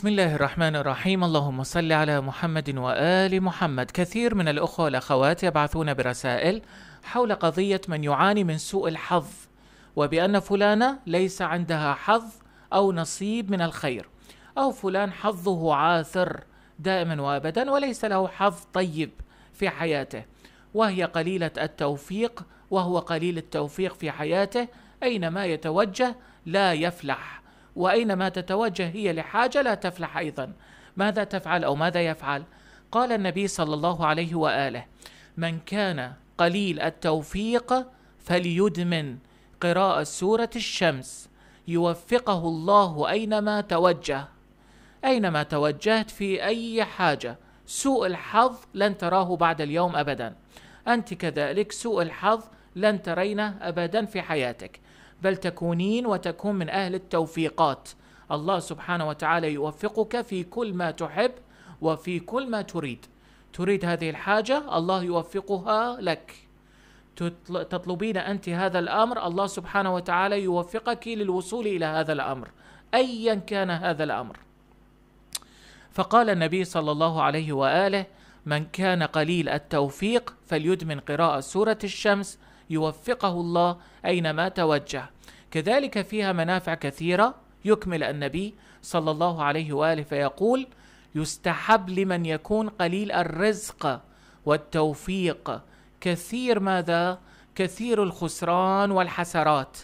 بسم الله الرحمن الرحيم اللهم صل على محمد وآل محمد كثير من الأخوة والأخوات يبعثون برسائل حول قضية من يعاني من سوء الحظ وبأن فلانة ليس عندها حظ أو نصيب من الخير أو فلان حظه عاثر دائما وأبدا وليس له حظ طيب في حياته وهي قليلة التوفيق وهو قليل التوفيق في حياته أينما يتوجه لا يفلح واينما تتوجه هي لحاجه لا تفلح ايضا ماذا تفعل او ماذا يفعل قال النبي صلى الله عليه واله من كان قليل التوفيق فليدمن قراءه سوره الشمس يوفقه الله اينما توجه اينما توجهت في اي حاجه سوء الحظ لن تراه بعد اليوم ابدا انت كذلك سوء الحظ لن ترينه ابدا في حياتك بل تكونين وتكون من أهل التوفيقات الله سبحانه وتعالى يوفقك في كل ما تحب وفي كل ما تريد تريد هذه الحاجة الله يوفقها لك تطلبين أنت هذا الأمر الله سبحانه وتعالى يوفقك للوصول إلى هذا الأمر أيا كان هذا الأمر فقال النبي صلى الله عليه وآله من كان قليل التوفيق فليدمن قراءة سورة الشمس يوفقه الله اينما توجه كذلك فيها منافع كثيره يكمل النبي صلى الله عليه واله فيقول يستحب لمن يكون قليل الرزق والتوفيق كثير ماذا كثير الخسران والحسرات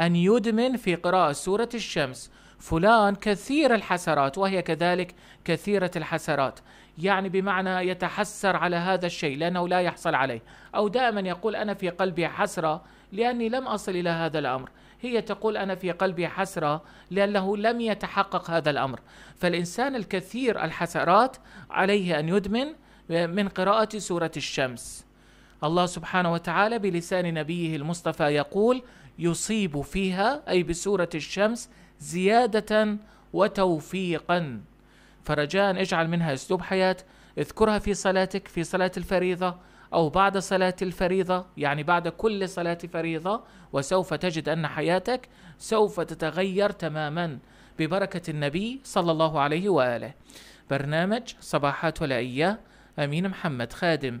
ان يدمن في قراءه سوره الشمس فلان كثير الحسرات وهي كذلك كثيرة الحسرات يعني بمعنى يتحسر على هذا الشيء لأنه لا يحصل عليه أو دائما يقول أنا في قلبي حسرة لأني لم أصل إلى هذا الأمر هي تقول أنا في قلبي حسرة لأنه لم يتحقق هذا الأمر فالإنسان الكثير الحسرات عليه أن يدمن من قراءة سورة الشمس الله سبحانه وتعالى بلسان نبيه المصطفى يقول يصيب فيها أي بسورة الشمس زيادة وتوفيقا فرجاء اجعل منها أسلوب حياة اذكرها في صلاتك في صلاة الفريضة أو بعد صلاة الفريضة يعني بعد كل صلاة فريضة وسوف تجد أن حياتك سوف تتغير تماما ببركة النبي صلى الله عليه وآله برنامج صباحات ولا أمين محمد خادم